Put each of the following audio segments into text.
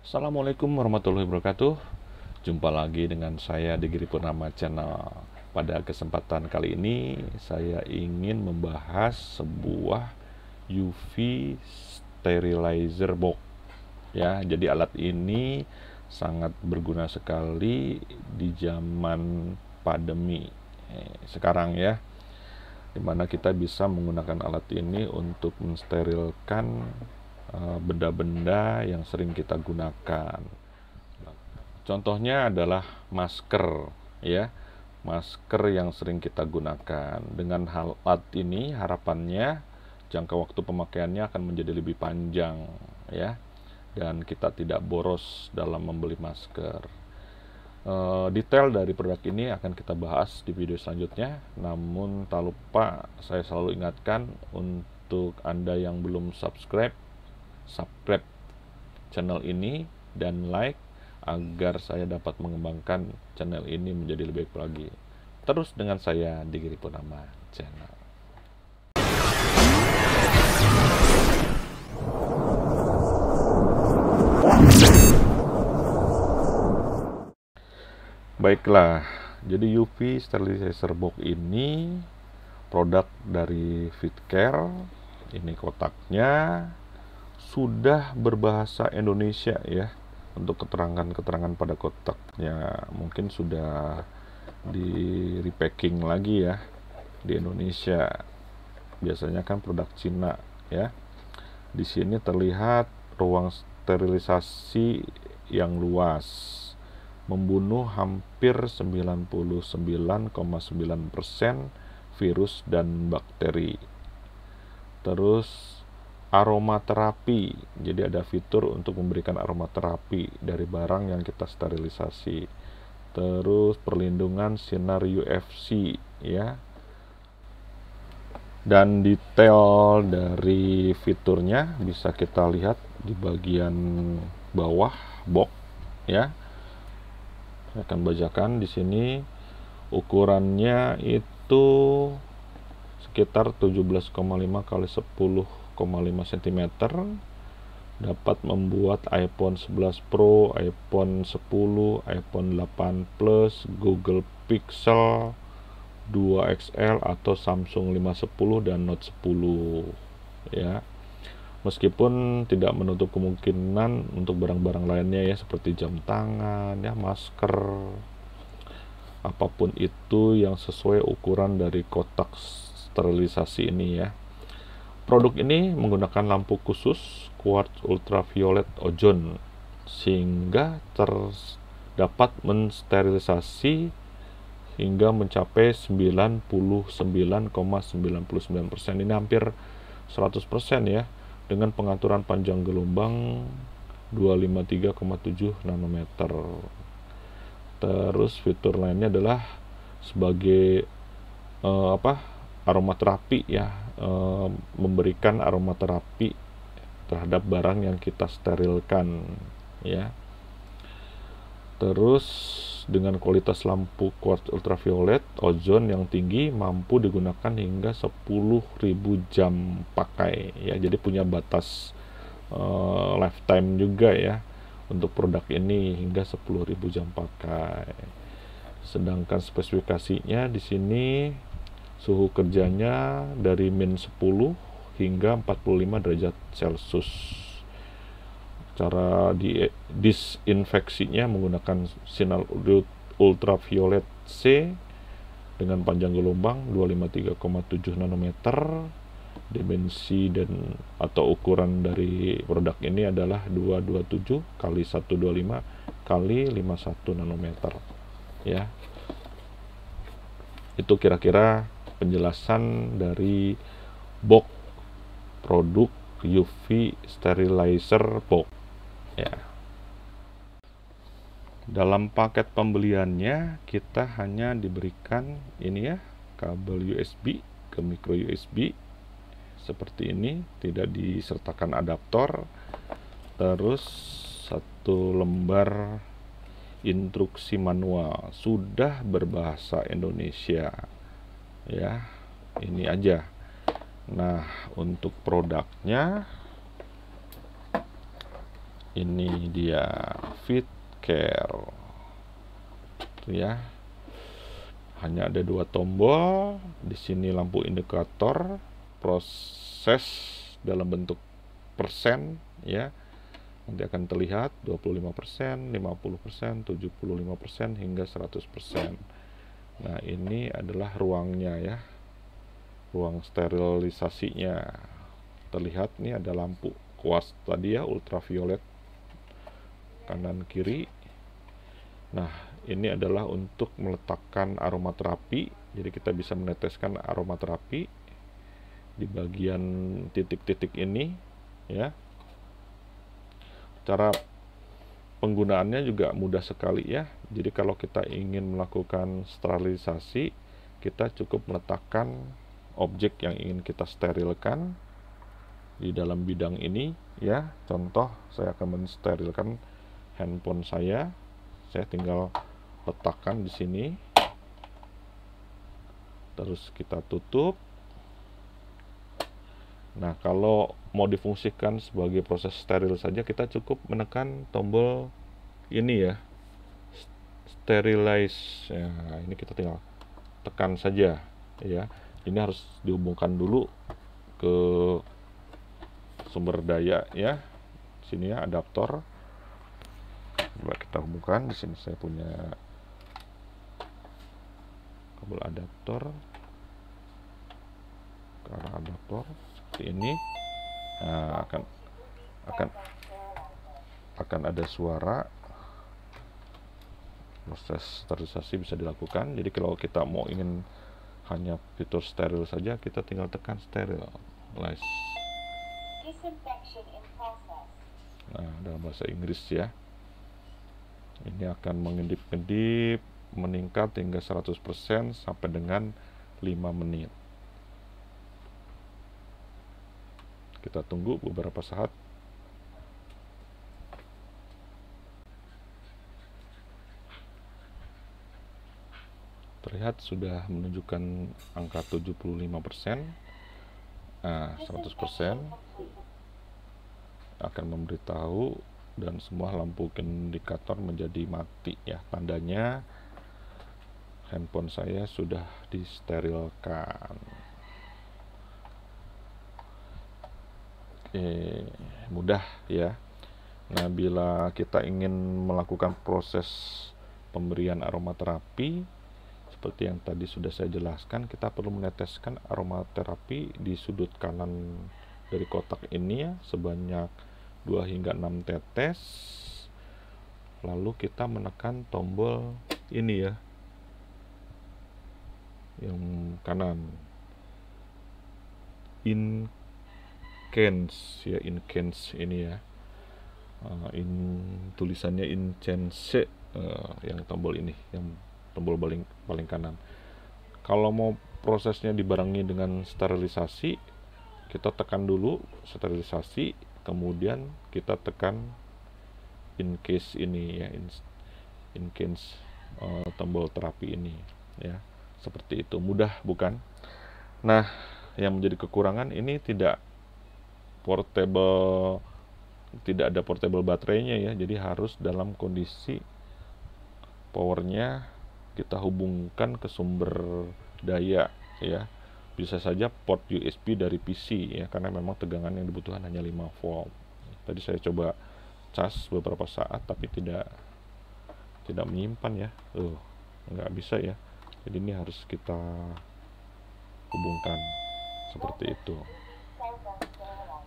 Assalamualaikum warahmatullahi wabarakatuh Jumpa lagi dengan saya di Giri Purnama Channel Pada kesempatan kali ini saya ingin membahas sebuah UV sterilizer box ya jadi alat ini sangat berguna sekali di zaman pandemi eh, sekarang ya dimana kita bisa menggunakan alat ini untuk mensterilkan Eh, benda-benda yang sering kita gunakan. Contohnya adalah masker, ya. Masker yang sering kita gunakan. Dengan alat ini harapannya jangka waktu pemakaiannya akan menjadi lebih panjang, ya. Dan kita tidak boros dalam membeli masker. Eh, detail dari produk ini akan kita bahas di video selanjutnya. Namun tak lupa saya selalu ingatkan untuk Anda yang belum subscribe subscribe channel ini dan like agar saya dapat mengembangkan channel ini menjadi lebih baik lagi. Terus dengan saya di kiri Purnama Channel. Baiklah, jadi UV sterilizer box ini produk dari Fitcare. Ini kotaknya, sudah berbahasa Indonesia ya untuk keterangan-keterangan pada kotaknya mungkin sudah di repacking lagi ya di Indonesia biasanya kan produk Cina ya di sini terlihat ruang sterilisasi yang luas membunuh hampir 99,9% virus dan bakteri terus aromaterapi. Jadi ada fitur untuk memberikan aromaterapi dari barang yang kita sterilisasi. Terus perlindungan sinar UFC ya. Dan detail dari fiturnya bisa kita lihat di bagian bawah box ya. Saya akan bacakan di sini ukurannya itu sekitar 17,5 kali 10,5 cm dapat membuat iPhone 11 Pro, iPhone 10, iPhone 8 Plus, Google Pixel 2 XL atau Samsung 510 dan Note 10 ya. Meskipun tidak menutup kemungkinan untuk barang-barang lainnya ya seperti jam tangan ya, masker apapun itu yang sesuai ukuran dari kotak sterilisasi ini ya. Produk ini menggunakan lampu khusus quartz ultraviolet ozone sehingga terdapat mensterilisasi hingga mencapai 99,99% ini hampir 100% ya dengan pengaturan panjang gelombang 253,7 nanometer. Terus fitur lainnya adalah sebagai uh, apa? aromaterapi ya e, memberikan aromaterapi terhadap barang yang kita sterilkan ya terus dengan kualitas lampu quartz ultraviolet ozon yang tinggi mampu digunakan hingga 10.000 jam pakai ya jadi punya batas uh, lifetime juga ya untuk produk ini hingga 10.000 jam pakai sedangkan spesifikasinya di sini Suhu kerjanya dari min 10 hingga 45 derajat Celcius. Cara di, disinfeksinya menggunakan sinar ultraviolet C dengan panjang gelombang 253,7 nanometer dimensi dan atau ukuran dari produk ini adalah 227 kali 125 kali 51 nanometer ya itu kira-kira penjelasan dari box produk UV sterilizer box ya dalam paket pembeliannya kita hanya diberikan ini ya kabel USB ke micro USB seperti ini tidak disertakan adaptor terus satu lembar instruksi manual sudah berbahasa Indonesia ya ini aja nah untuk produknya ini dia fit care itu ya hanya ada dua tombol di sini lampu indikator proses dalam bentuk persen ya nanti akan terlihat 25%, 50%, 75% hingga 100% Nah, ini adalah ruangnya ya. Ruang sterilisasinya. Terlihat nih ada lampu kuas tadi ya ultraviolet kanan kiri. Nah, ini adalah untuk meletakkan aromaterapi. Jadi kita bisa meneteskan aromaterapi di bagian titik-titik ini ya. Cara penggunaannya juga mudah sekali ya. Jadi kalau kita ingin melakukan sterilisasi, kita cukup meletakkan objek yang ingin kita sterilkan di dalam bidang ini ya. Contoh saya akan mensterilkan handphone saya. Saya tinggal letakkan di sini. Terus kita tutup Nah, kalau mau difungsikan sebagai proses steril saja, kita cukup menekan tombol ini ya, sterilize. Ya, ini kita tinggal tekan saja, ya. Ini harus dihubungkan dulu ke sumber daya ya. Sini ya adaptor. Coba kita hubungkan. Di sini saya punya kabel adaptor ke arah adaptor seperti ini nah, akan akan akan ada suara proses sterilisasi bisa dilakukan jadi kalau kita mau ingin hanya fitur steril saja kita tinggal tekan steril. nah dalam bahasa Inggris ya ini akan mengendip kedip meningkat hingga 100% sampai dengan 5 menit Kita tunggu beberapa saat. Terlihat sudah menunjukkan angka 75%. Nah, 100% akan memberitahu dan semua lampu indikator menjadi mati ya. Tandanya handphone saya sudah disterilkan. eh, mudah ya. Nah, bila kita ingin melakukan proses pemberian aromaterapi seperti yang tadi sudah saya jelaskan, kita perlu meneteskan aromaterapi di sudut kanan dari kotak ini ya sebanyak 2 hingga 6 tetes. Lalu kita menekan tombol ini ya. Yang kanan. In Inchens ya in Inchens ini ya uh, in tulisannya in Inchens uh, eh, yang tombol ini yang tombol paling paling kanan kalau mau prosesnya dibarengi dengan sterilisasi kita tekan dulu sterilisasi kemudian kita tekan in case ini ya in, in case uh, tombol terapi ini ya seperti itu mudah bukan nah yang menjadi kekurangan ini tidak portable tidak ada portable baterainya ya jadi harus dalam kondisi powernya kita hubungkan ke sumber daya ya bisa saja port USB dari PC ya karena memang tegangan yang dibutuhkan hanya 5 volt tadi saya coba cas beberapa saat tapi tidak tidak menyimpan ya loh nggak bisa ya jadi ini harus kita hubungkan seperti itu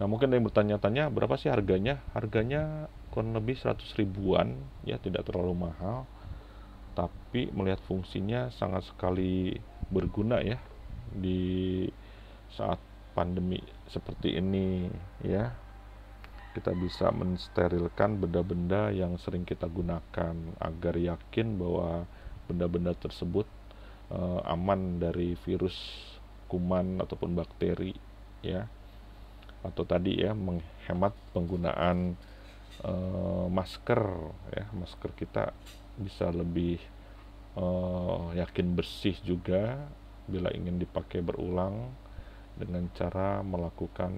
Nah mungkin ada yang bertanya-tanya berapa sih harganya? Harganya kurang lebih 100 ribuan ya tidak terlalu mahal tapi melihat fungsinya sangat sekali berguna ya di saat pandemi seperti ini ya kita bisa mensterilkan benda-benda yang sering kita gunakan agar yakin bahwa benda-benda tersebut eh, aman dari virus kuman ataupun bakteri ya atau tadi ya menghemat penggunaan e, masker ya masker kita bisa lebih e, yakin bersih juga bila ingin dipakai berulang dengan cara melakukan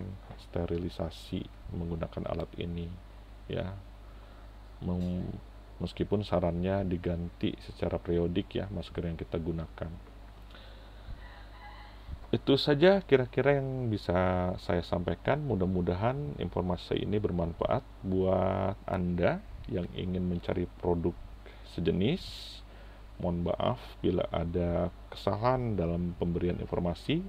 sterilisasi menggunakan alat ini ya Mem meskipun sarannya diganti secara periodik ya masker yang kita gunakan itu saja kira-kira yang bisa saya sampaikan. Mudah-mudahan informasi ini bermanfaat buat Anda yang ingin mencari produk sejenis. Mohon maaf bila ada kesalahan dalam pemberian informasi.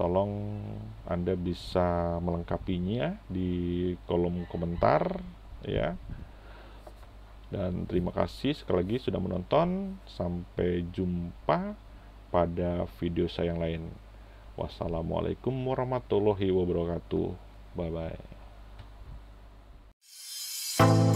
Tolong Anda bisa melengkapinya di kolom komentar ya. Dan terima kasih sekali lagi sudah menonton. Sampai jumpa pada video saya yang lain. Wassalamualaikum warahmatullahi wabarakatuh. Bye bye.